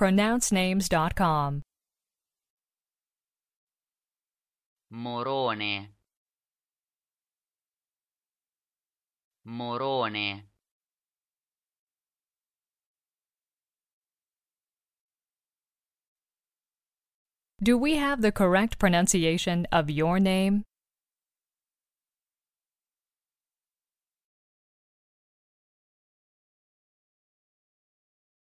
pronouncenames.com. Morone Morone Do we have the correct pronunciation of your name?